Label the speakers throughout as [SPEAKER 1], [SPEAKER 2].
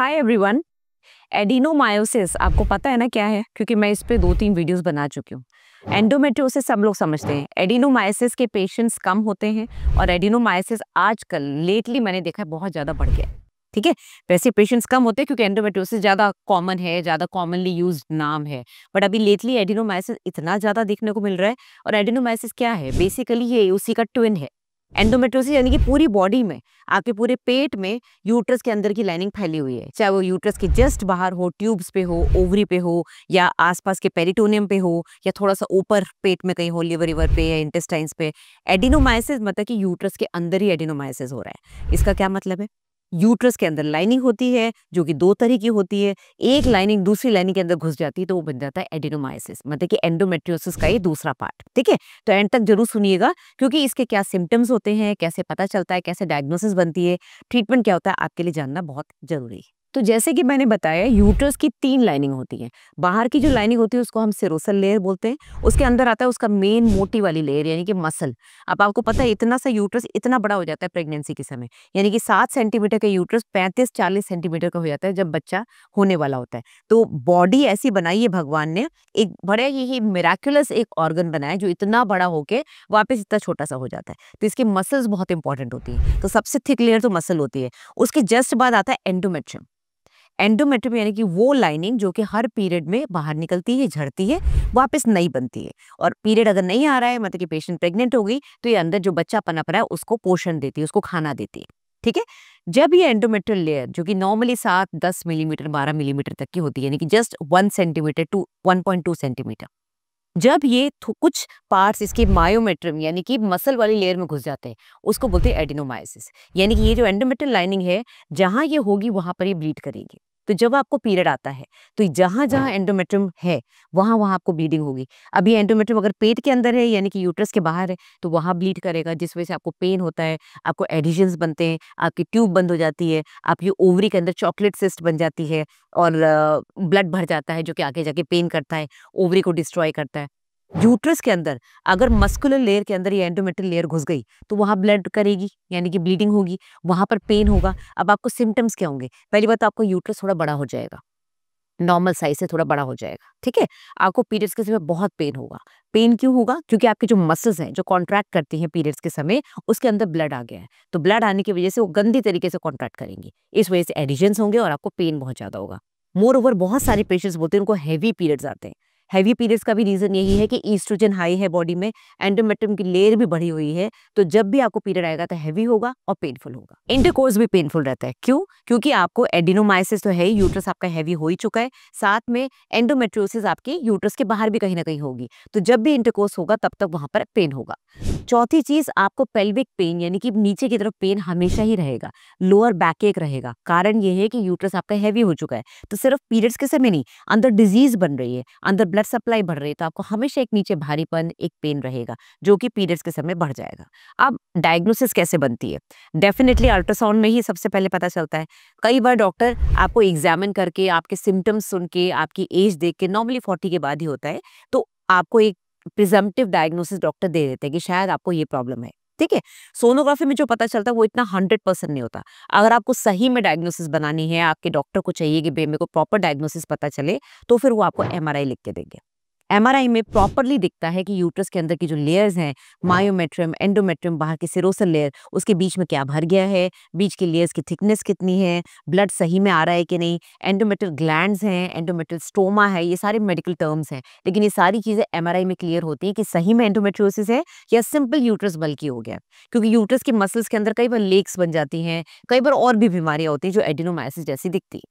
[SPEAKER 1] Hi everyone adenomyosis आपको पता है ना क्या है क्योंकि मैं इस पर दो तीन वीडियोस बना चुकी हूँ एंडोमेट्रियोसिस सब लोग समझते हैं एडिनोमायोसिस के पेशेंट्स कम होते हैं और एडिनोमायोसिस आजकल लेटली मैंने देखा है बहुत ज़्यादा बढ़ गया है ठीक है वैसे पेशेंट्स कम होते हैं क्योंकि एंडोमेट्रियोसिस ज़्यादा कॉमन है ज़्यादा कॉमनली यूज नाम है बट अभी लेटली एडिनोमायोसिस इतना ज़्यादा देखने को मिल रहा है और एडिनोमायोसिस क्या है बेसिकली ये उसी का ट्विन है एंडोमेट्रोसिस यानी कि पूरी बॉडी में आपके पूरे पेट में यूट्रस के अंदर की लाइनिंग फैली हुई है चाहे वो यूट्रस के जस्ट बाहर हो ट्यूब्स पे हो ओवरी पे हो या आसपास के पेरिटोनियम पे हो या थोड़ा सा ऊपर पेट में कहीं हो लिवर रिवर पे या इंटेस्टाइन पे एडिनोमाइसिस मतलब कि यूट्रस के अंदर ही एडिनोमाइसिस हो रहा है इसका क्या मतलब है यूट्रस के अंदर लाइनिंग होती है जो कि दो तरह की होती है एक लाइनिंग दूसरी लाइनिंग के अंदर घुस जाती है तो वो बन जाता है एडिनोमाइसिस मतलब कि एंडोमेट्रियोसिस का ये दूसरा पार्ट ठीक है तो एंड तक जरूर सुनिएगा क्योंकि इसके क्या सिम्टम्स होते हैं कैसे पता चलता है कैसे डायग्नोसिस बनती है ट्रीटमेंट क्या होता है आपके लिए जानना बहुत जरूरी है तो जैसे कि मैंने बताया यूट्रस की तीन लाइनिंग होती है बाहर की जो लाइनिंग होती है उसको हम सिरोसल लेयर बोलते हैं उसके अंदर आता है उसका मेन मोटी वाली लेयर यानी कि मसल अब आपको पता है इतना सा यूट्रस इतना बड़ा हो जाता है प्रेगनेंसी के समय यानी कि सात सेंटीमीटर का यूट्रस पैंतीस चालीस सेंटीमीटर का हो जाता है जब बच्चा होने वाला होता है तो बॉडी ऐसी बनाई है भगवान ने एक बड़े ही मेराक्यूलस एक ऑर्गन बनाया जो इतना बड़ा होकर वापस इतना छोटा सा हो जाता है तो इसकी मसल्स बहुत इंपॉर्टेंट होती है तो सबसे थिक लेयर तो मसल होती है उसके जस्ट बाद आता है एंडोमेट्रियम एंडोमेट्रियम यानी कि वो लाइनिंग जो कि हर पीरियड में बाहर निकलती है झड़ती है वापस नहीं बनती है और पीरियड अगर नहीं आ रहा है मतलब कि पेशेंट प्रेग्नेंट हो गई तो ये अंदर जो बच्चा पनप रहा है उसको पोषण देती है उसको खाना देती है ठीक है जब ये एंडोमेट्रियल लेयर जो कि नॉर्मली सात दस मिलीमीटर बारह मिलीमीटर तक की होती है यानी कि just one centimetre two one point two centimetre जब ये कुछ पार्ट्स इसके मायोमेट्रियम यानी कि मसल वाली लेयर में घुस जाते हैं उसको बोलते हैं एडिनोमाइसिस यानी कि ये जो एंडोमेट्रियल लाइनिंग है जहाँ ये होगी वहाँ पर ये ब्लीड करेगी तो जब आपको पीरियड आता है तो जहां जहां हाँ। एंडोमेट्रियम है वहां वहां आपको ब्लीडिंग होगी अभी एंडोमेट्रियम अगर पेट के अंदर है यानी कि यूट्रस के बाहर है तो वहां ब्लीड करेगा जिस वजह से आपको पेन होता है आपको एडिशंस बनते हैं आपकी ट्यूब बंद हो जाती है आपकी ओवरी के अंदर चॉकलेट सिस्ट बन जाती है और ब्लड भर जाता है जो कि आगे जाके पेन करता है ओवरी को डिस्ट्रॉय करता है यूट्रस के अंदर अगर मस्कुलर लेयर के अंदर ये एंडोमेट्रियल लेयर घुस गई तो वहाँ ब्लड करेगी यानी कि ब्लीडिंग होगी वहाँ पर पेन होगा अब आपको सिम्टम्स क्या होंगे पहली बात तो आपको यूट्रस थोड़ा बड़ा हो जाएगा नॉर्मल साइज से थोड़ा बड़ा हो जाएगा ठीक है आपको पीरियड्स के समय बहुत पेन होगा पेन क्यों होगा क्योंकि आपके जो मसल्स हैं जो कॉन्ट्रैक्ट करती हैं पीरियड्स के समय उसके अंदर ब्लड आ गया है तो ब्लड आने की वजह से वो गंदी तरीके से कॉन्ट्रैक्ट करेंगे इस वजह से एडिजन्स होंगे और आपको पेन बहुत ज़्यादा होगा मोर ओवर बहुत सारे पेशेंट्स बोलते हैं उनको हैवी पीरियड्स आते हैं हैवी पीरियड्स का भी रीज़न यही है कि ईस्ट्रोजन हाई है बॉडी में एंडोमेट्रियम की लेयर भी बढ़ी हुई है तो जब भी आपको पीरियड आएगा तो हैवी होगा और पेनफुल होगा इंटरकोर्स भी पेनफुल रहता है क्यों क्योंकि आपको एडिनोमाइसिस तो है ही यूट्रस आपका हैवी हो ही चुका है साथ में एंडोमेट्रियोसिस आपकी यूट्रस के बाहर भी कहीं ना कहीं होगी तो जब भी इंटरकोर्स होगा तब तक वहां पर पेन होगा चौथी चीज आपको पेल्विक पेन यानी कि नीचे की तरफ पेन हमेशा ही रहेगा लोअर बैक एक रहेगा कारण यह है कि यूट्रस आपका हैवी हो चुका है तो सिर्फ पीरियड्स के समय नहीं अंदर डिजीज बन रही है अंदर ब्लड सप्लाई बढ़ रही है तो आपको हमेशा एक नीचे भारीपन एक पेन रहेगा जो कि पीरियड्स के समय बढ़ जाएगा अब डायग्नोसिस कैसे बनती है डेफिनेटली अल्ट्रासाउंड में ही सबसे पहले पता चलता है कई बार डॉक्टर आपको एग्जामिन करके आपके सिम्टम्स सुन के आपकी एज देख के नॉर्मली फोर्टी के बाद ही होता है तो आपको एक प्रिजम्पटिव डायग्नोसिस डॉक्टर दे देते हैं कि शायद आपको ये प्रॉब्लम है ठीक है सोनोग्राफी में जो पता चलता है वो इतना हंड्रेड परसेंट नहीं होता अगर आपको सही में डायग्नोसिस बनानी है आपके डॉक्टर को चाहिए कि मेरे को प्रॉपर डायग्नोसिस पता चले तो फिर वो आपको एमआरआई लिख के देंगे एमआरआई में प्रॉपरली दिखता है कि यूट्रस के अंदर की जो लेयर्स हैं मायोमेट्रियम हाँ। एंडोमेट्रम बाहर के सिरोसल लेयर उसके बीच में क्या भर गया है बीच के लेयर्स की थिकनेस कितनी है ब्लड सही में आ रहा है कि नहीं एंडोमेट्रियल ग्लैंड हैं एंडोमेट्रियल स्टोमा है ये सारे मेडिकल टर्म्स हैं लेकिन ये सारी चीज़ें एम में क्लियर होती है कि सही में एंडोमेट्रियोसिस है या सिंपल यूट्रस बल्कि हो गया क्योंकि यूट्रस के मसल्स के अंदर कई बार लेक्स बन जाती हैं कई बार और भी बीमारियाँ होती हैं जो एडिनोमाइसिस जैसी दिखती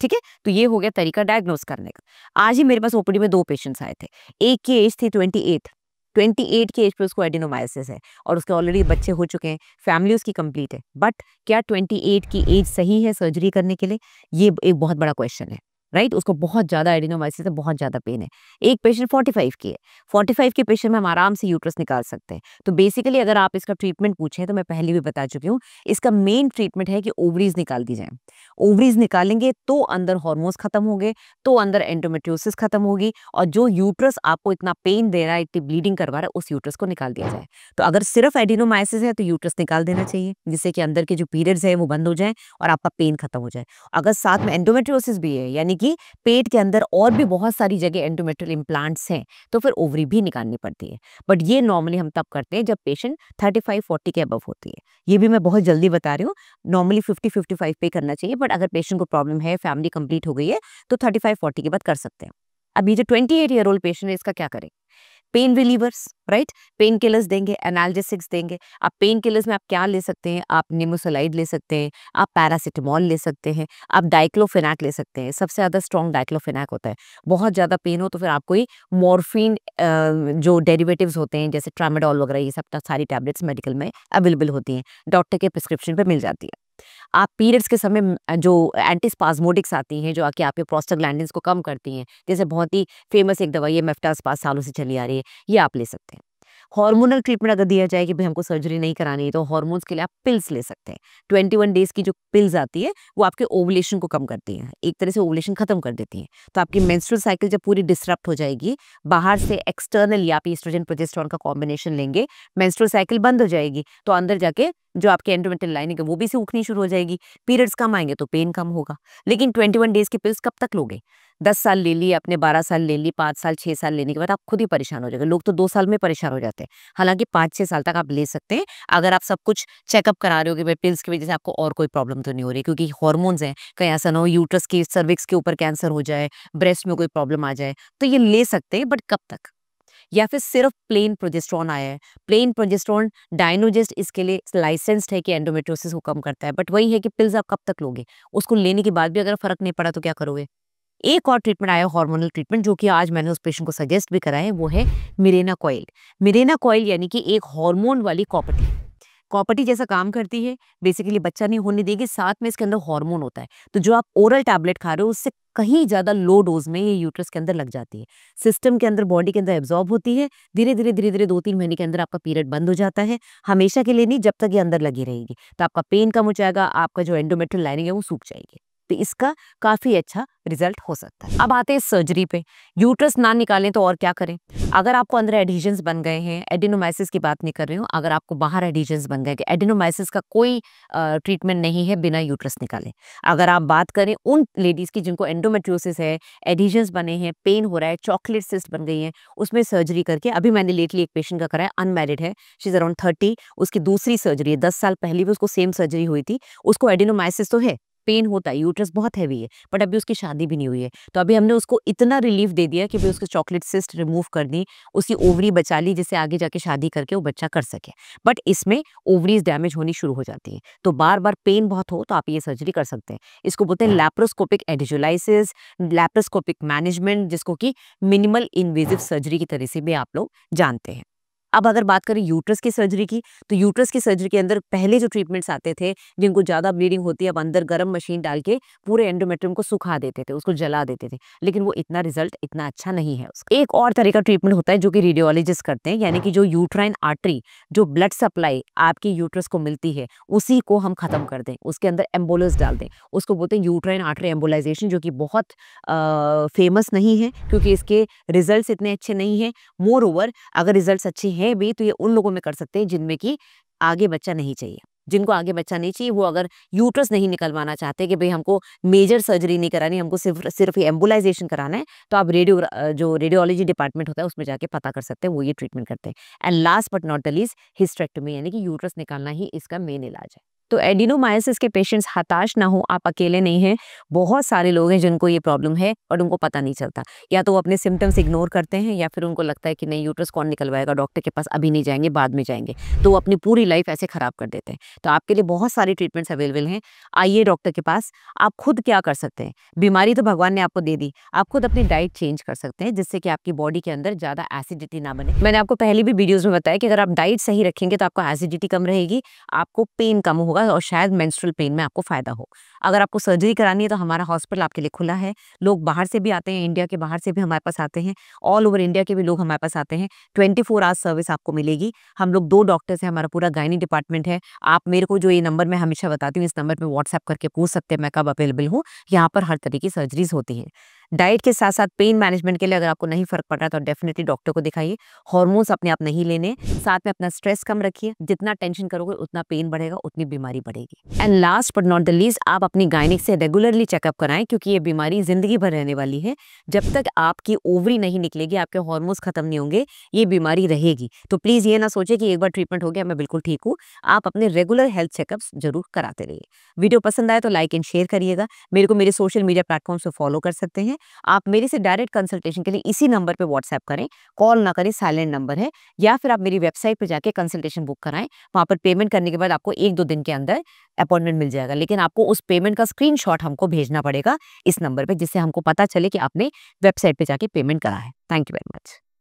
[SPEAKER 1] ठीक है तो ये हो गया तरीका डायग्नोज करने का आज ही मेरे पास ओपीडी में दो पेशेंट्स आए थे एक की एज थी ट्वेंटी एट ट्वेंटी एट की एज पर उसको एडिनोमाइसिस है और उसके ऑलरेडी बच्चे हो चुके हैं फैमिली उसकी कंप्लीट है बट क्या ट्वेंटी एट की एज सही है सर्जरी करने के लिए ये एक बहुत बड़ा क्वेश्चन है राइट उसको बहुत ज़्यादा एडिनोमाइसिस से बहुत ज़्यादा पेन है एक पेशेंट फोर्टी फाइव की है फोर्टी फाइव के पेशेंट में हम आराम से यूट्रस निकाल सकते हैं तो बेसिकली अगर आप इसका ट्रीटमेंट पूछें तो मैं पहले भी बता चुकी हूँ इसका मेन ट्रीटमेंट है कि ओवरीज निकाल दी जाए ओवरीज निकालेंगे तो अंदर हॉर्मोन्स खत्म हो तो अंदर एंडोमेट्रियोसिस खत्म होगी और जो यूट्रस आपको इतना पेन दे रहा है इतनी ब्लीडिंग करवा रहा है उस यूट्रस को निकाल दिया जाए तो अगर सिर्फ एडिनोमाइसिस है तो यूट्रस निकाल देना हाँ। चाहिए जिससे कि अंदर के जो पीरियड्स है वो बंद हो जाए और आपका पेन खत्म हो जाए अगर साथ में एंडोमेट्रियोसिस भी है यानी क्योंकि पेट के अंदर और भी बहुत सारी जगह एंडोमेट्रियल इम्प्लांट्स हैं तो फिर ओवरी भी निकालनी पड़ती है बट ये नॉर्मली हम तब करते हैं जब पेशेंट थर्टी फाइव फोर्टी के अबव होती है ये भी मैं बहुत जल्दी बता रही हूँ नॉर्मली फिफ्टी फिफ्टी फाइव पे करना चाहिए बट अगर पेशेंट को प्रॉब्लम है फैमिली कंप्लीट हो गई है तो थर्टी फाइव फोर्टी के बाद कर सकते हैं अब ये जो twenty eight year old patient है इसका क्या करें pain relievers right pain killers देंगे एनाल्जेसिक्स देंगे आप पेन किलर्स में आप क्या ले सकते हैं आप निमोसोलाइड ले सकते हैं आप पैरासीटामॉल ले सकते हैं आप डाइक्लोफेनाक ले सकते हैं सबसे ज़्यादा स्ट्रॉन्ग डाइक्लोफेनाक होता है बहुत ज़्यादा पेन हो तो फिर आपको ही मॉर्फिन जो डेरिवेटिव्स होते हैं जैसे ट्रामेडॉल वगैरह ये सब सारी टैबलेट्स मेडिकल में अवेलेबल होती हैं डॉक्टर के प्रिस्क्रिप्शन पर मिल जाती है आप पीरियड्स के समय जो एंटीस्पाजमोटिक्स आती हैं जो आके आपके प्रोस्टाग्लैंडिन्स को कम करती हैं जैसे बहुत ही फेमस एक दवाई है मेफ्टास्पास सालों से चली आ रही है ये आप ले सकते हैं हार्मोनल ट्रीटमेंट अगर दिया जाए कि भाई हमको सर्जरी नहीं करानी है तो हार्मोन्स के लिए आप पिल्स ले सकते हैं ट्वेंटी वन डेज की जो पिल्स आती है वो आपके ओवलेशन को कम करती हैं एक तरह से ओवलेशन खत्म कर देती हैं तो आपकी मेंस्ट्रुअल साइकिल जब पूरी डिस्टर्ब हो जाएगी बाहर से या आप इस्ट्रोजन प्रोजेस्ट्रॉन का कॉम्बिनेशन लेंगे मेंस्ट्रुअल साइकिल बंद हो जाएगी तो अंदर जाके जो आपके एंडोमेट्रियल लाइनिंग है वो भी सूखनी शुरू हो जाएगी पीरियड्स कम आएंगे तो पेन कम होगा लेकिन ट्वेंटी डेज की पिल्स कब तक लोगे दस साल ले ली अपने बारह साल ले ली पाँच साल छः साल लेने के बाद आप खुद ही परेशान हो जाएंगे लोग तो दो साल में परेशान हो जाते हैं हालांकि पाँच छः साल तक आप ले सकते हैं अगर आप सब कुछ चेकअप करा रहे हो कि पिल्स की वजह से आपको और कोई प्रॉब्लम तो नहीं हो रही क्योंकि हॉर्मोन्स हैं कहीं ऐसा ना हो यूट्रस की सर्विक्स के ऊपर कैंसर हो जाए ब्रेस्ट में कोई प्रॉब्लम आ जाए तो ये ले सकते हैं बट कब तक या फिर सिर्फ प्लेन प्रोजेस्ट्रॉन आया है प्लेन प्रोजेस्ट्रॉन डायनोजिस्ट इसके लिए लाइसेंस्ड है कि एंडोमेट्रोसिस को कम करता है बट वही है कि पिल्स आप कब तक लोगे उसको लेने के बाद भी अगर फर्क नहीं पड़ा तो क्या करोगे एक और ट्रीटमेंट आया हार्मोनल ट्रीटमेंट जो कि आज मैंने उस पेशेंट को सजेस्ट भी करा है वो है मिरेना कॉयल मिरेना कॉयल यानी कि एक हार्मोन वाली कॉपटी कॉपटी जैसा काम करती है बेसिकली बच्चा नहीं होने देगी साथ में इसके अंदर हार्मोन होता है तो जो आप ओरल टैबलेट खा रहे हो उससे कहीं ज़्यादा लो डोज में ये यूट्रस के अंदर लग जाती है सिस्टम के अंदर बॉडी के अंदर एब्जॉर्ब होती है धीरे धीरे धीरे धीरे दो तीन महीने के अंदर आपका पीरियड बंद हो जाता है हमेशा के लिए नहीं जब तक ये अंदर लगी रहेगी तो आपका पेन कम हो जाएगा आपका जो एंडोमेट्रल लाइनिंग है वो सूख जाएगी तो इसका काफ़ी अच्छा रिजल्ट हो सकता है अब आते हैं सर्जरी पे यूट्रस ना निकालें तो और क्या करें अगर आपको अंदर एडिजन बन गए हैं एडिनोमाइसिस की बात नहीं कर रही हूँ अगर आपको बाहर एडिजन बन गए एडिनोमाइसिस का कोई ट्रीटमेंट नहीं है बिना यूट्रस निकाले अगर आप बात करें उन लेडीज़ की जिनको एंडोमेट्रोसिस है एडिजन बने हैं पेन हो रहा है चॉकलेट सिस्ट बन गई है उसमें सर्जरी करके अभी मैंने लेटली एक पेशेंट का कराया अनमेरिड है शीज अराउंड थर्टी उसकी दूसरी सर्जरी है दस साल पहले भी उसको सेम सर्जरी हुई थी उसको एडिनोमाइसिस तो है पेन होता है यूट्रस बहुत हैवी है बट अभी उसकी शादी भी नहीं हुई है तो अभी हमने उसको इतना रिलीफ दे दिया कि भाई उसके चॉकलेट सिस्ट रिमूव कर दी उसकी ओवरी बचा ली जिससे आगे जाके शादी करके वो बच्चा कर सके बट इसमें ओवरीज डैमेज होनी शुरू हो जाती है तो बार बार पेन बहुत हो तो आप ये सर्जरी कर सकते हैं इसको बोलते हैं लैप्रोस्कोपिक एडिजुलाइसिस लैप्रोस्कोपिक मैनेजमेंट जिसको कि मिनिमल इन्वेजिव सर्जरी की तरह से भी आप लोग जानते हैं अब अगर बात करें यूट्रस की सर्जरी की तो यूट्रस की सर्जरी के अंदर पहले जो ट्रीटमेंट्स आते थे जिनको ज़्यादा ब्लीडिंग होती है अब अंदर गर्म मशीन डाल के पूरे एंडोमेट्रियम को सुखा देते थे उसको जला देते थे लेकिन वो इतना रिजल्ट इतना अच्छा नहीं है उसका एक और तरह का ट्रीटमेंट होता है जो कि रेडियोलॉजिस्ट करते हैं यानी कि जो यूट्राइन आर्टरी जो ब्लड सप्लाई आपके यूट्रस को मिलती है उसी को हम खत्म कर दें उसके अंदर एम्बोलस डाल दें उसको बोलते हैं यूट्राइन आर्टरी एम्बोलाइजेशन जो कि बहुत फेमस नहीं है क्योंकि इसके रिजल्ट इतने अच्छे नहीं हैं मोर ओवर अगर रिजल्ट अच्छे हैं हैं भी तो ये उन लोगों में कर सकते हैं जिनमें कि आगे बच्चा नहीं चाहिए जिनको आगे बच्चा नहीं चाहिए वो अगर यूट्रस नहीं निकलवाना चाहते कि भाई हमको मेजर सर्जरी नहीं करानी हमको सिर्फ सिर्फ एम्बुलाइजेशन कराना है तो आप रेडियो जो रेडियोलॉजी डिपार्टमेंट होता है उसमें जाके पता कर सकते हैं वो ये ट्रीटमेंट करते हैं and last but not the least hysterectomy यानी कि यूट्रस निकालना ही इसका मेन इलाज है तो एडिनोमायोसिस के पेशेंट्स हताश ना हो आप अकेले नहीं हैं बहुत सारे लोग हैं जिनको ये प्रॉब्लम है और उनको पता नहीं चलता या तो वो अपने सिम्टम्स इग्नोर करते हैं या फिर उनको लगता है कि नहीं यूट्रस कौन निकलवाएगा डॉक्टर के पास अभी नहीं जाएंगे बाद में जाएंगे तो वो अपनी पूरी लाइफ ऐसे ख़राब कर देते हैं तो आपके लिए बहुत सारे ट्रीटमेंट्स अवेलेबल हैं आइए डॉक्टर के पास आप खुद क्या कर सकते हैं बीमारी तो भगवान ने आपको दे दी आप खुद अपनी डाइट चेंज कर सकते हैं जिससे कि आपकी बॉडी के अंदर ज़्यादा एसिडिटी ना बने मैंने आपको पहले भी वीडियोज़ में बताया कि अगर आप डाइट सही रखेंगे तो आपको एसिडिटी कम रहेगी आपको पेन कम होगा होगा और शायद मेंस्ट्रुअल पेन में आपको फ़ायदा हो अगर आपको सर्जरी करानी है तो हमारा हॉस्पिटल आपके लिए खुला है लोग बाहर से भी आते हैं इंडिया के बाहर से भी हमारे पास आते हैं ऑल ओवर इंडिया के भी लोग हमारे पास आते हैं ट्वेंटी फोर आवर्स सर्विस आपको मिलेगी हम लोग दो डॉक्टर्स हैं हमारा पूरा गायनी डिपार्टमेंट है आप मेरे को जो ये नंबर मैं हमेशा बताती हूँ इस नंबर पर व्हाट्सएप करके पूछ सकते हैं मैं कब अवेलेबल हूँ यहाँ पर हर तरह की सर्जरीज होती हैं डाइट के साथ साथ पेन मैनेजमेंट के लिए अगर आपको नहीं फर्क पड़ रहा है तो डेफिनेटली डॉक्टर को दिखाइए हॉर्मोन्स अपने आप नहीं लेने साथ में अपना स्ट्रेस कम रखिए जितना टेंशन करोगे उतना पेन बढ़ेगा उतनी बीमारी बढ़ेगी and last but not the least आप अपनी गायनिक से रेगुलरली चेकअप कराएं क्योंकि ये बीमारी जिंदगी भर रहने वाली है जब तक आपकी ओवरी नहीं निकलेगी आपके हॉर्मोन्स खत्म नहीं होंगे ये बीमारी रहेगी तो प्लीज़ ये ना सोचे कि एक बार ट्रीटमेंट हो गया मैं बिल्कुल ठीक हूँ आप अपने रेगुलर हेल्थ चेकअप जरूर कराते रहिए वीडियो पसंद आए तो लाइक एंड शेयर करिएगा मेरे को मेरे सोशल मीडिया प्लेटफॉर्म से फॉलो कर सकते हैं आप मेरे से डायरेक्ट कंसल्टेशन के लिए इसी नंबर पर व्हाट्सएप करें कॉल ना करें साइलेंट नंबर है या फिर आप मेरी वेबसाइट पर जाकर कंसल्टेशन बुक कराएं वहाँ पर पेमेंट करने के बाद आपको एक दो दिन के अंदर अपॉइंटमेंट मिल जाएगा लेकिन आपको उस पेमेंट का स्क्रीन हमको भेजना पड़ेगा इस नंबर पर जिससे हमको पता चले कि आपने वेबसाइट पर जाके पेमेंट करा है थैंक यू वेरी मच